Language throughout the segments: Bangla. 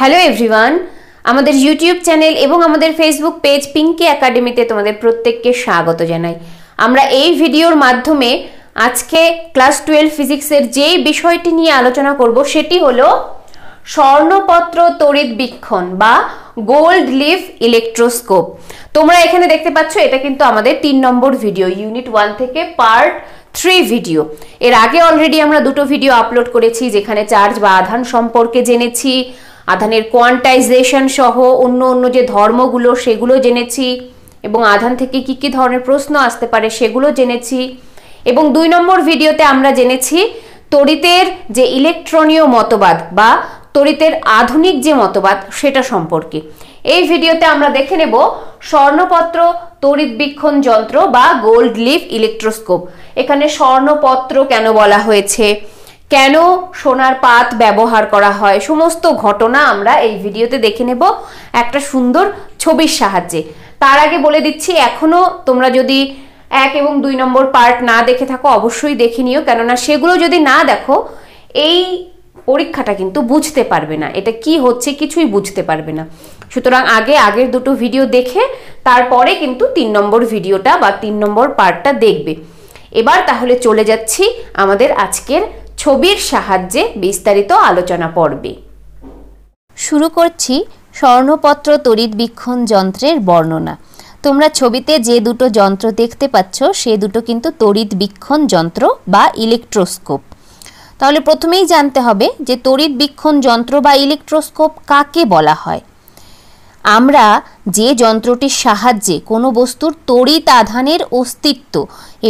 হ্যালো এভরিওয়ান আমাদের ইউটিউব চ্যানেল এবং আমাদের ফেসবুক পেজ পিঙ্কি একাডেমিতে তোমাদের প্রত্যেককে স্বাগত জানাই আমরা এই ভিডিওর মাধ্যমে আজকে ক্লাস টুয়েলভ ফিজিক্সের যে বিষয়টি নিয়ে আলোচনা করব সেটি হলো স্বর্ণপত্র তড়িৎ বীক্ষণ বা গোল্ড লিভ ইলেকট্রোস্কোপ তোমরা এখানে দেখতে পাচ্ছ এটা কিন্তু আমাদের তিন নম্বর ভিডিও ইউনিট ওয়ান থেকে পার্ট থ্রি ভিডিও এর আগে অলরেডি আমরা দুটো ভিডিও আপলোড করেছি যেখানে চার্জ বা আধান সম্পর্কে জেনেছি আধানের কোয়ান্টাইজেশন সহ অন্য অন্য যে ধর্মগুলো সেগুলো জেনেছি এবং আধান থেকে কি কি ধরনের প্রশ্ন আসতে পারে সেগুলো জেনেছি এবং দুই নম্বর ভিডিওতে আমরা জেনেছি তড়িতের যে ইলেকট্রনীয় মতবাদ বা তড়িতের আধুনিক যে মতবাদ সেটা সম্পর্কে এই ভিডিওতে আমরা দেখে নেব স্বর্ণপত্র তড়িৎবীক্ষণ যন্ত্র বা গোল্ড লিফ ইলেকট্রোস্কোপ এখানে স্বর্ণপত্র কেন বলা হয়েছে কেন সোনার পাত ব্যবহার করা হয় সমস্ত ঘটনা আমরা এই ভিডিওতে দেখে নেব একটা সুন্দর ছবির সাহায্যে তার আগে বলে দিচ্ছি এখনও তোমরা যদি এক এবং দুই নম্বর পার্ট না দেখে থাকো অবশ্যই দেখে নিও কেননা সেগুলো যদি না দেখো এই পরীক্ষাটা কিন্তু বুঝতে পারবে না এটা কি হচ্ছে কিছুই বুঝতে পারবে না সুতরাং আগে আগের দুটো ভিডিও দেখে তারপরে কিন্তু তিন নম্বর ভিডিওটা বা তিন নম্বর পার্টটা দেখবে এবার তাহলে চলে যাচ্ছি আমাদের আজকের ছবির সাহায্যে বিস্তারিত আলোচনা পর্বে শুরু করছি স্বর্ণপত্র তড়িৎবীক্ষণ যন্ত্রের বর্ণনা তোমরা ছবিতে যে দুটো যন্ত্র দেখতে পাচ্ছ সে দুটো কিন্তু তড়িৎবীক্ষণ যন্ত্র বা ইলেকট্রোস্কোপ তাহলে প্রথমেই জানতে হবে যে তড়িৎবীক্ষণ যন্ত্র বা ইলেকট্রোস্কোপ কাকে বলা হয় আমরা যে যন্ত্রটির সাহায্যে কোনো বস্তুর তড়িৎ আধানের অস্তিত্ব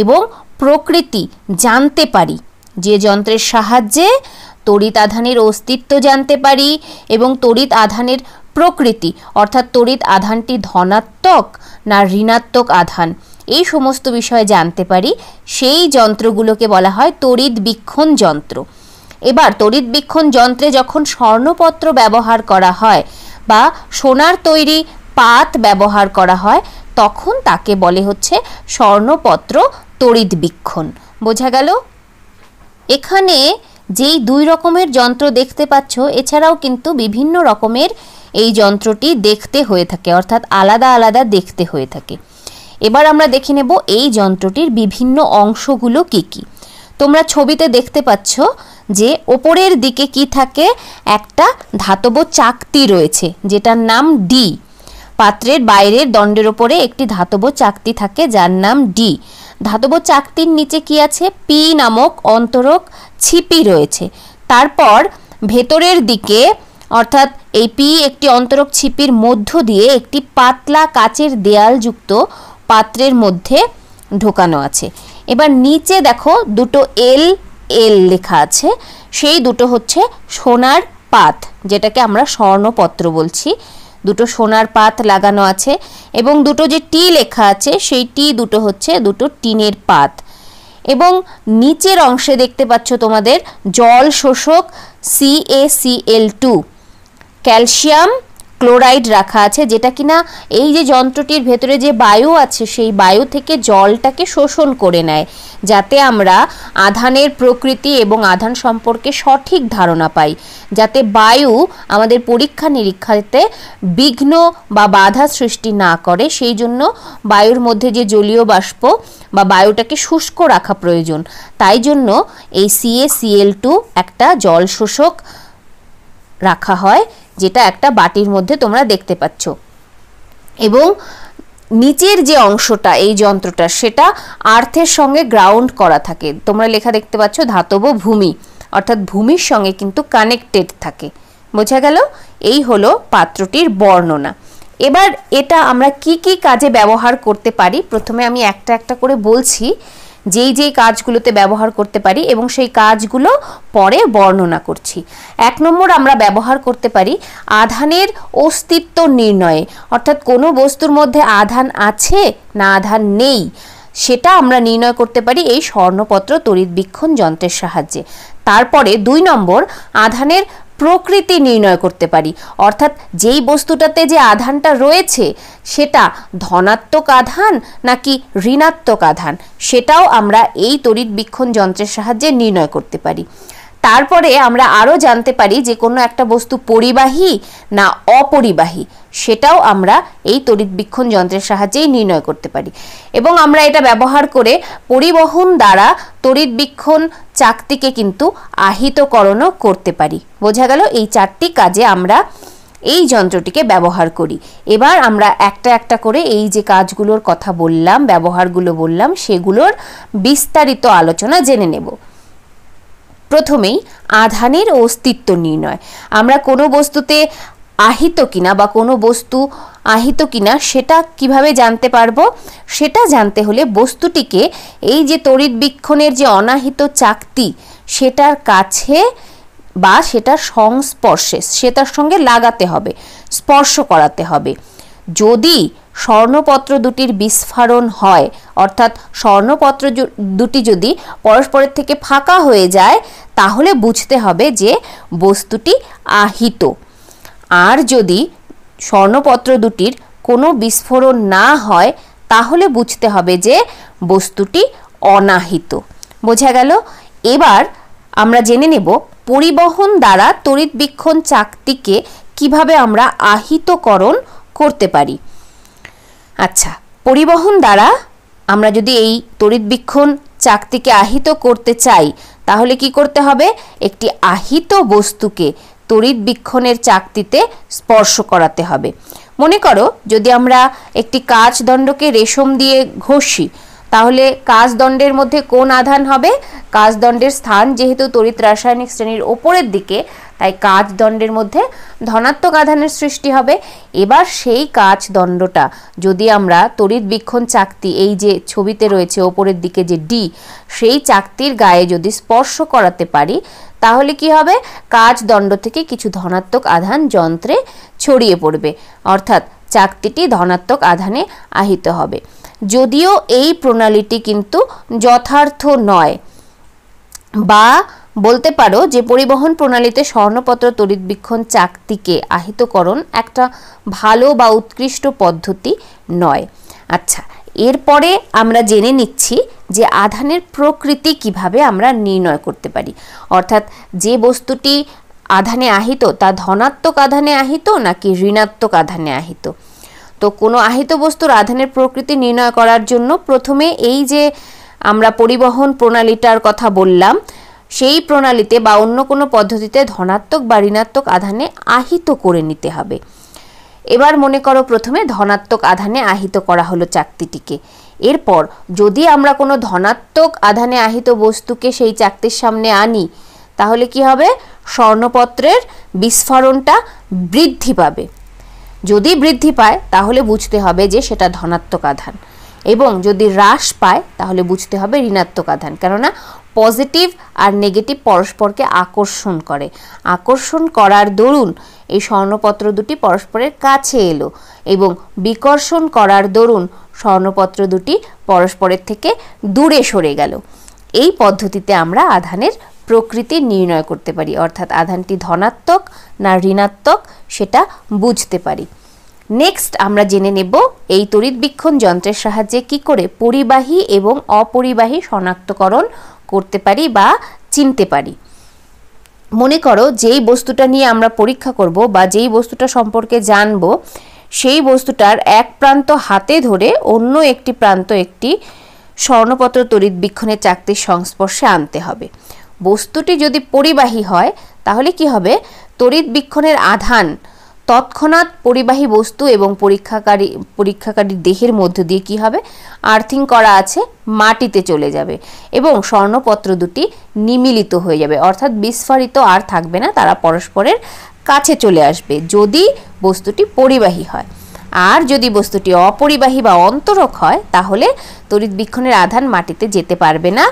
এবং প্রকৃতি জানতে পারি যে যন্ত্রের সাহায্যে তড়িৎ আধানের অস্তিত্ব জানতে পারি এবং তড়িৎ আধানের প্রকৃতি অর্থাৎ তড়িৎ আধানটি ধনাত্মক না ঋণাত্মক আধান এই সমস্ত বিষয়ে জানতে পারি সেই যন্ত্রগুলোকে বলা হয় তড়িৎ বিক্ষণ যন্ত্র এবার তড়িৎ বিক্ষণ যন্ত্রে যখন স্বর্ণপত্র ব্যবহার করা হয় বা সোনার তৈরি পাত ব্যবহার করা হয় তখন তাকে বলে হচ্ছে স্বর্ণপত্র তড়িৎ বিক্ষণ বোঝা গেল এখানে যেই দুই রকমের যন্ত্র দেখতে পাচ্ছ এছাড়াও কিন্তু বিভিন্ন রকমের এই যন্ত্রটি দেখতে হয়ে থাকে অর্থাৎ আলাদা আলাদা দেখতে হয়ে থাকে এবার আমরা দেখে নেব এই যন্ত্রটির বিভিন্ন অংশগুলো কি কি। তোমরা ছবিতে দেখতে পাচ্ছ যে ওপরের দিকে কি থাকে একটা ধাতব চাকতি রয়েছে যেটার নাম ডি পাত্রের বাইরের দণ্ডের ওপরে একটি ধাতব চাকতি থাকে যার নাম ডি ধাতব চাকতির নিচে কি আছে পি নামক অন্তরক ছিপি রয়েছে তারপর ভেতরের দিকে অর্থাৎ এই পি একটি অন্তরক ছিপির মধ্য দিয়ে একটি পাতলা কাচের দেয়ালযুক্ত পাত্রের মধ্যে ঢোকানো আছে এবার নিচে দেখো দুটো এল এল লেখা আছে সেই দুটো হচ্ছে সোনার পাত যেটাকে আমরা স্বর্ণপত্র বলছি দুটো সোনার পাত লাগানো আছে এবং দুটো যে টি লেখা আছে সেই টি দুটো হচ্ছে দুটো টিনের পাত এবং নিচের অংশে দেখতে পাচ্ছ তোমাদের জল শোষক সিএসিএল টু ক্যালসিয়াম ক্লোরাইড রাখা আছে যেটা কিনা এই যে যন্ত্রটির ভেতরে যে বায়ু আছে সেই বায়ু থেকে জলটাকে শোষণ করে নেয় যাতে আমরা আধানের প্রকৃতি এবং আধান সম্পর্কে সঠিক ধারণা পাই যাতে বায়ু আমাদের পরীক্ষা নিরীক্ষাতে বিঘ্ন বা বাধা সৃষ্টি না করে সেই জন্য বায়ুর মধ্যে যে জলীয় বাষ্প বা বায়ুটাকে শুষ্ক রাখা প্রয়োজন তাই জন্য এই সিএসিএল টু একটা জল শোষক রাখা হয় যেটা একটা বাটির মধ্যে তোমরা দেখতে পাচ্ছ এবং নিচের যে অংশটা এই যন্ত্রটা সেটা আর্থের সঙ্গে গ্রাউন্ড করা থাকে তোমরা লেখা দেখতে পাচ্ছ ধাতব ভূমি অর্থাৎ ভূমির সঙ্গে কিন্তু কানেক্টেড থাকে বোঝা গেল এই হলো পাত্রটির বর্ণনা এবার এটা আমরা কি কি কাজে ব্যবহার করতে পারি প্রথমে আমি একটা একটা করে বলছি যেই যেই কাজগুলোতে ব্যবহার করতে পারি এবং সেই কাজগুলো পরে বর্ণনা করছি এক নম্বর আমরা ব্যবহার করতে পারি আধানের অস্তিত্ব নির্ণয়ে অর্থাৎ কোনো বস্তুর মধ্যে আধান আছে না আধান নেই সেটা আমরা নির্ণয় করতে পারি এই স্বর্ণপত্র তড়িৎবীক্ষণ যন্ত্রের সাহায্যে তারপরে দুই নম্বর আধানের প্রকৃতি নির্ণয় করতে পারি অর্থাৎ যেই বস্তুটাতে যে আধানটা রয়েছে সেটা ধনাত্মক আধান নাকি ঋণাত্মক আধান সেটাও আমরা এই তড়িৎ বিক্ষণ যন্ত্রের সাহায্যে নির্ণয় করতে পারি তারপরে আমরা আরও জানতে পারি যে কোনো একটা বস্তু পরিবাহী না অপরিবাহী সেটাও আমরা এই তড়িৎ বিক্ষণ যন্ত্রের সাহায্যেই নির্ণয় করতে পারি এবং আমরা এটা ব্যবহার করে পরিবহন দ্বারা তড়িৎ বিক্ষণ চাকতিকে কিন্তু আহিতকরণও করতে পারি বোঝা গেল এই চারটি কাজে আমরা এই যন্ত্রটিকে ব্যবহার করি এবার আমরা একটা একটা করে এই যে কাজগুলোর কথা বললাম ব্যবহারগুলো বললাম সেগুলোর বিস্তারিত আলোচনা জেনে নেব প্রথমেই আধানের অস্তিত্ব নির্ণয় আমরা কোনো বস্তুতে আহিত কিনা বা কোনো বস্তু আহিত কিনা সেটা কিভাবে জানতে পারবো সেটা জানতে হলে বস্তুটিকে এই যে তড়িৎ বিক্ষণের যে অনাহিত চাকতি সেটার কাছে বা সেটার সংস্পর্শে সেটার সঙ্গে লাগাতে হবে স্পর্শ করাতে হবে যদি স্বর্ণপত্র দুটির বিস্ফারণ হয় অর্থাৎ স্বর্ণপত্র দুটি যদি পরস্পরের থেকে ফাঁকা হয়ে যায় তাহলে বুঝতে হবে যে বস্তুটি আহিত আর যদি স্বর্ণপত্র দুটির কোনো বিস্ফোরণ না হয় তাহলে বুঝতে হবে যে বস্তুটি অনাহিত বোঝা গেল এবার আমরা জেনে নেব পরিবহন দ্বারা তড়িৎ বিক্ষণ চাকতিকে কিভাবে আমরা আহিতকরণ করতে পারি আচ্ছা পরিবহন দ্বারা আমরা যদি এই তড়িৎ বিক্ষণ চাকতিকে আহিত করতে চাই তাহলে কি করতে হবে একটি আহিত বস্তুকে তড়িৎ বিক্ষণের চাকতিতে স্পর্শ করাতে হবে মনে করো যদি আমরা একটি কাজদণ্ডকে দণ্ডকে রেশম দিয়ে ঘষি তাহলে দণ্ডের মধ্যে কোন আধান হবে কাজদণ্ডের স্থান যেহেতু তড়িৎ রাসায়নিক শ্রেণীর ওপরের দিকে তাই দণ্ডের মধ্যে ধনাত্মক আধানের সৃষ্টি হবে এবার সেই দণ্ডটা যদি আমরা তড়িৎ বিক্ষণ চাকতি এই যে ছবিতে রয়েছে ওপরের দিকে যে ডি সেই চাকতির গায়ে যদি স্পর্শ করাতে পারি তাহলে কি হবে কাজ দণ্ড থেকে কিছু ধনাত্মক আধান যন্ত্রে ছড়িয়ে পড়বে অর্থাৎ চাকতিটি ধনাত্মক আধানে আহিত হবে যদিও এই প্রণালীটি কিন্তু যথার্থ নয় বা বলতে পারো যে পরিবহন প্রণালীতে স্বর্ণপত্র তড়িৎবীক্ষণ চাকতিকে আহিতকরণ একটা ভালো বা উৎকৃষ্ট পদ্ধতি নয় আচ্ছা এরপরে আমরা জেনে নিচ্ছি যে আধানের প্রকৃতি কিভাবে আমরা নির্ণয় করতে পারি অর্থাৎ যে বস্তুটি আধানে আহিত তা ধনাত্মক আধানে আহিত নাকি ঋণাত্মক আধানে আহিত তো কোনো আহিত বস্তুর আধানের প্রকৃতি নির্ণয় করার জন্য প্রথমে এই যে আমরা পরিবহন প্রণালীটার কথা বললাম সেই প্রণালীতে বা অন্য কোনো পদ্ধতিতে ধনাত্মক বা ঋণাত্মক আধানে আহিত করে নিতে হবে এবার মনে করো প্রথমে ধনাত্মক আধানে আহিত করা হলো চাকতিটিকে এরপর যদি আমরা কোনো ধনাত্মক আধানে আহিত বস্তুকে সেই চাকতির সামনে আনি তাহলে কি হবে স্বর্ণপত্রের বিস্ফোরণটা বৃদ্ধি পাবে যদি বৃদ্ধি পায় তাহলে বুঝতে হবে যে সেটা ধনাত্মক আধান এবং যদি হ্রাস পায় তাহলে বুঝতে হবে ঋণাত্মক আধান কেননা পজিটিভ আর নেগেটিভ পরস্পরকে আকর্ষণ করে আকর্ষণ করার দরুন এই স্বর্ণপত্র দুটি পরস্পরের কাছে এলো এবং বিকর্ষণ করার দরুন স্বর্ণপত্র দুটি পরস্পরের থেকে দূরে সরে গেল এই পদ্ধতিতে আমরা আধানের প্রকৃতি নির্ণয় করতে পারি অর্থাৎ আধানটি ধনাত্মক না ঋণাত্মক সেটা বুঝতে পারি নেক্সট আমরা জেনে নেব এই তড়িৎ বিক্ষণ যন্ত্রের সাহায্যে কি করে পরিবাহী এবং অপরিবাহী শনাক্তকরণ করতে পারি বা চিনতে পারি মনে করো যেই বস্তুটা নিয়ে আমরা পরীক্ষা করব বা যেই বস্তুটা সম্পর্কে জানব সেই বস্তুটার এক প্রান্ত হাতে ধরে অন্য একটি প্রান্ত একটি স্বর্ণপত্র তড়িৎ বিক্ষণের চাকতির সংস্পর্শে আনতে হবে বস্তুটি যদি পরিবাহী হয় তাহলে কি হবে তড়িৎ বিক্ষণের আধান তৎক্ষণাৎ পরিবাহী বস্তু এবং পরীক্ষাকারী পরীক্ষাকারীর দেহের মধ্য দিয়ে কি হবে আর্থিং করা আছে মাটিতে চলে যাবে এবং স্বর্ণপত্র দুটি নিমিলিত হয়ে যাবে অর্থাৎ বিস্ফারিত আর থাকবে না তারা পরস্পরের কাছে চলে আসবে যদি বস্তুটি পরিবাহী হয় আর যদি বস্তুটি অপরিবাহী বা অন্তরক হয় তাহলে তড়িৎ বিক্ষণের আধান মাটিতে যেতে পারবে না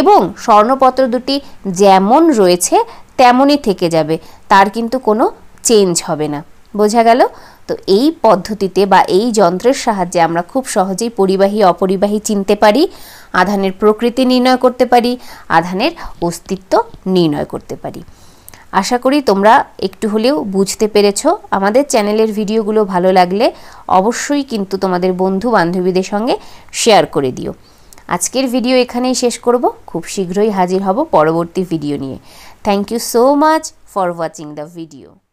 এবং স্বর্ণপত্র দুটি যেমন রয়েছে তেমনই থেকে যাবে তার কিন্তু কোনো চেঞ্জ হবে না বোঝা গেল তো এই পদ্ধতিতে বা এই যন্ত্রের সাহায্যে আমরা খুব সহজেই পরিবাহী অপরিবাহী চিনতে পারি আধানের প্রকৃতি নির্ণয় করতে পারি আধানের অস্তিত্ব নির্ণয় করতে পারি আশা করি তোমরা একটু হলেও বুঝতে পেরেছ আমাদের চ্যানেলের ভিডিওগুলো ভালো লাগলে অবশ্যই কিন্তু তোমাদের বন্ধু বান্ধবীদের সঙ্গে শেয়ার করে দিও আজকের ভিডিও এখানেই শেষ করব খুব শীঘ্রই হাজির হব পরবর্তী ভিডিও নিয়ে thank you so much for watching the video